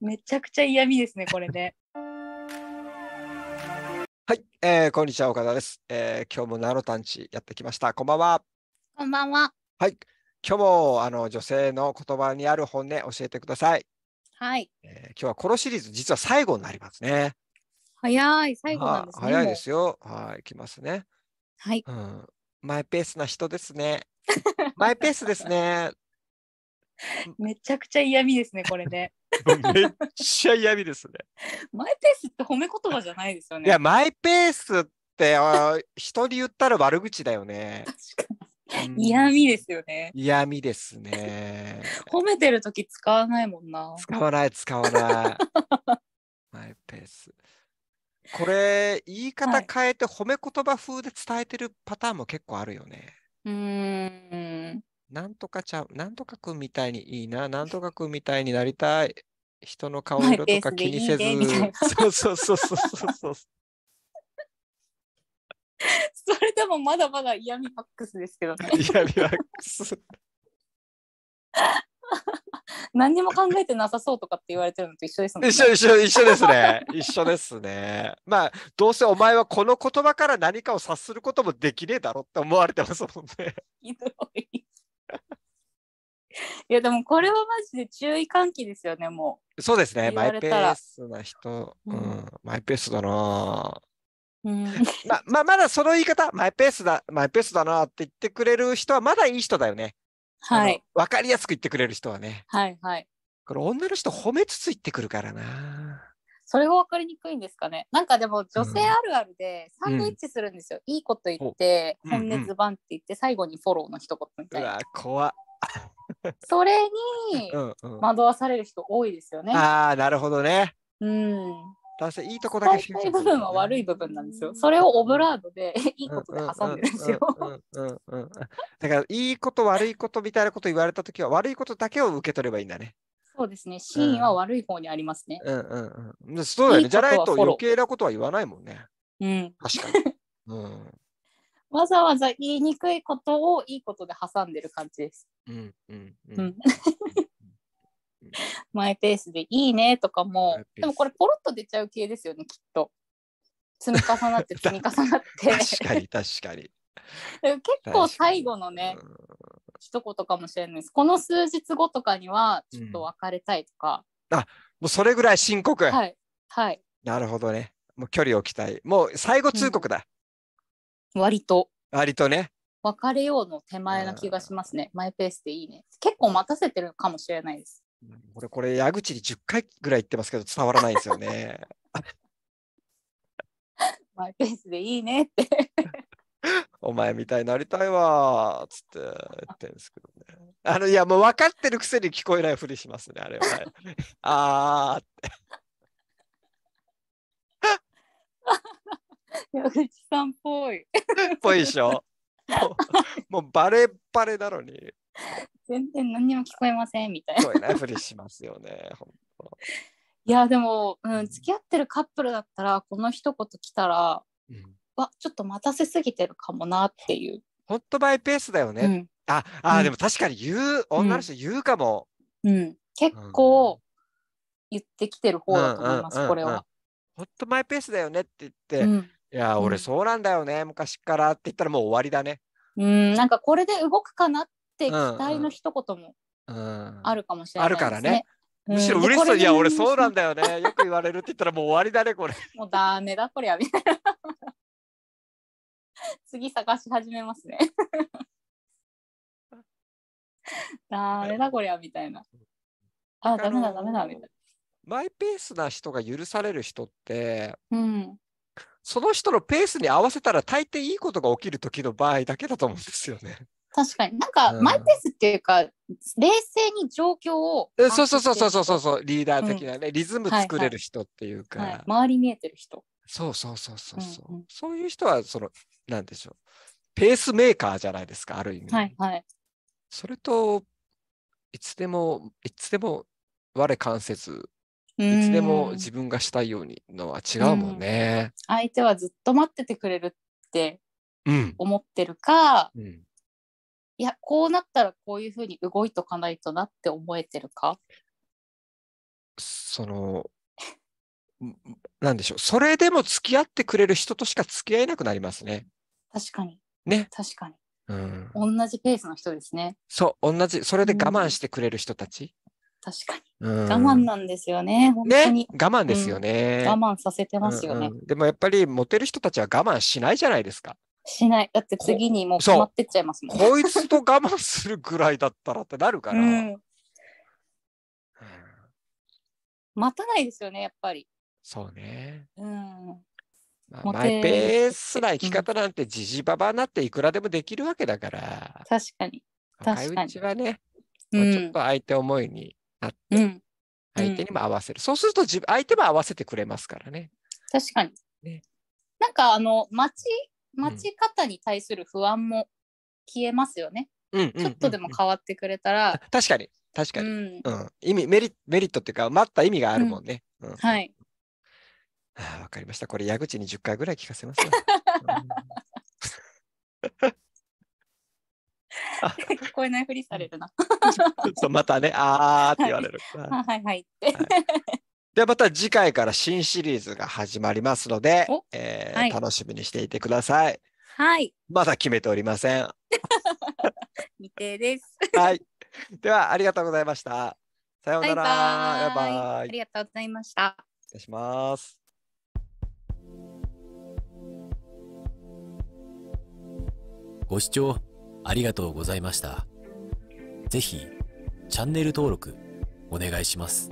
めちゃくちゃ嫌味ですね、これで。はい、えー、こんにちは、岡田です。えー、今日もナロタンチやってきました。こんばんは。こんばんは。はい、今日もあの女性の言葉にある本音教えてください。はい、えー、今日はこのシリーズ、実は最後になりますね。早い、最後なんですね。早いですよ。はい、いきますね。はい、うん。マイペースな人ですね。マイペースですね。めちゃくちゃ嫌味ですね、これで。めっちゃ嫌味ですね。マイペースって褒め言葉じゃないですよね。いや、マイペースってあ人に言ったら悪口だよね。確かに。嫌味ですよね。嫌味ですね。褒めてる時使わないもんな。使わない、使わない。マイペース。これ、言い方変えて褒め言葉風で伝えてるパターンも結構あるよね。うん。なんとかちゃん、なんとかくんみたいにいいな、なんとかくんみたいになりたい。人の顔色とか気にせず。いいそうそうそうそうそうそ れでもまだまだ嫌味ファックスですけどね。嫌味ファックス。何にも考えてなさそうとかって言われてるのと一緒ですもんね。一緒一緒一緒ですね。一緒ですね。まあどうせお前はこの言葉から何かを察することもできねえだろって思われてますもんね。ひどい。いやでもこれはマジで注意喚起ですよねもうそうですねマイペースな人、うん、うん、マイペースだなうん、まままだその言い方マイペースだマイペースだなって言ってくれる人はまだいい人だよねはい分かりやすく言ってくれる人はねはいはいこれ女の人褒めつつ言ってくるからなそれが分かりにくいんですかねなんかでも女性あるあるでサンドイッチするんですよ、うん、いいこと言って、うん、本音ズバンって言って最後にフォローの一言みたいなうわ怖っそれに惑わされる人多いですよね。うんうん、ああ、なるほどね。うん。確かにいいとこだけ集中る、部分は悪い部分なんですよ。それをオブラードでいいことで挟んでるんですよ。だからいいこと悪いことみたいなこと言われた時は悪いことだけを受け取ればいいんだね。そうですね。シーンは悪い方にありますね。うんうんうん。そうだよね。じゃないと余計なことは言わないもんね。うん。確かに。うん。わざわざ言いにくいことをいいことで挟んでる感じです。うんマイペースでいいねとかも、でもこれポロっと出ちゃう系ですよね、きっと。積み重なって 積み重なって。確かに確かに。結構最後のね、一言かもしれないです。この数日後とかには、ちょっと別れたいとか。うん、あもうそれぐらい深刻。はい。はい。なるほどね。もう距離を置きたい。もう最後通告だ。割と。割とね。別れようの手前な気がしますね。マイペースでいいね。結構待たせてるかもしれないです。これ、これ、矢口に10回ぐらい言ってますけど、伝わらないですよね。マイペースでいいねって お前みたいになりたいわつって言ってんですけどね。あの、いや、もう分かってるくせに聞こえないふりしますね、あれは、あーって。矢口さんっぽい。ぽいでしょもうバレバレなのに。全然何も聞こえませんみたいな。そいなふりしますよね、本当。いや、でも、うん、付き合ってるカップルだったら、この一言来たら、うん、わ、ちょっと待たせすぎてるかもなっていう。ホットバイペースだよね。うん、あ、あ、うん、でも確かに言う、女の人言うかも。うん、結構言ってきてる方だと思います、これは。ホットマイペースだよねって言って、うん、いや、俺そうなんだよね、昔からって言ったらもう終わりだね。うん、なんかこれで動くかなって期待の一言もあるかもしれない、ねうんうん、あるからね。むしろ嬉しそう、いや、俺そうなんだよね。よく言われるって言ったらもう終わりだね、これ。もうダメだ、こりゃ、みたいな。次探し始めますね。ダ メだ、こりゃ、みたいな。あ、ダメだ、ダメだ、みたいな。マイペースな人が許される人って、うん、その人のペースに合わせたら大抵いいことが起きる時の場合だけだと思うんですよね。確かになんか、マイペースっていうか、冷静に状況をそうそうそうそうそうそうリーダー的なね、うん、リズム作れる人っていうか、はいはいはい、周り見えてる人そうそうそうそうそう、うんうん、そういう人はそのなんでしょうペースメーカーじゃないですかある意味、はいはい、それといつでもいつでも我関せずいつでも自分がしたいようにのは違うもんね。ん相手はずっと待っててくれるって思ってるか、うんうん、いやこうなったらこういうふうに動いとかないとなって思えてるかそのなんでしょうそれでも付き合ってくれる人としか付き合えなくなりますね。確かに。ね。確かに。うん、同じペースの人ですね。そう、同じ、それで我慢してくれる人たち。うん、確かに。我慢なんですよね、本当に。ね、我慢ですよね、うん、我慢させてますよね、うんうん、でもやっぱりモテる人たちは我慢しないじゃないですか。しない。だって次にもう止まってっちゃいますもん。こいつと我慢するぐらいだったらってなるから。うん、待たないですよね、やっぱり。そうね。うん。まあ、マイペースな生き方なんてじじばばになっていくらでもできるわけだから。確かに。確かに。若いうちはね、もうちょっと相手思いにあって、相手にも合わせる、うんそうすると自相手も合わせてくれますからね確かに、ね、なんかあの待ち待ち方に対する不安も消えますよね、うん、ちょっとでも変わってくれたら確かに確かに、うん意味メリメリットっていうか待った意味があるもんね、はいわ、はあ、かりましたこれ矢口に10回ぐらい聞かせますよ、聞こえないふりされるな。そうまたね、あーって言われる。はい、はい、はい。でまた次回から新シリーズが始まりますので、えーはい、楽しみにしていてください。はい。まだ決めておりません。未定です。はい。ではありがとうございました。さようなら。バイ。バイありがとうございました。失礼します。ご視聴ありがとうございました。ぜひ、チャンネル登録、お願いします。